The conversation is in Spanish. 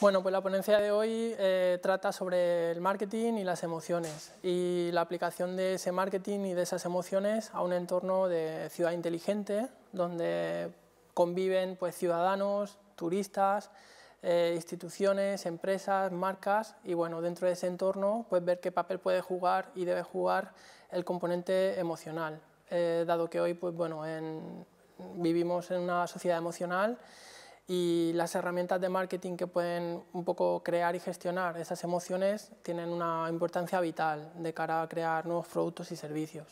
Bueno, pues la ponencia de hoy eh, trata sobre el marketing y las emociones y la aplicación de ese marketing y de esas emociones a un entorno de ciudad inteligente donde conviven pues, ciudadanos, turistas, eh, instituciones, empresas, marcas y bueno, dentro de ese entorno pues ver qué papel puede jugar y debe jugar el componente emocional, eh, dado que hoy pues bueno, vivimos en una sociedad emocional y las herramientas de marketing que pueden un poco crear y gestionar esas emociones tienen una importancia vital de cara a crear nuevos productos y servicios.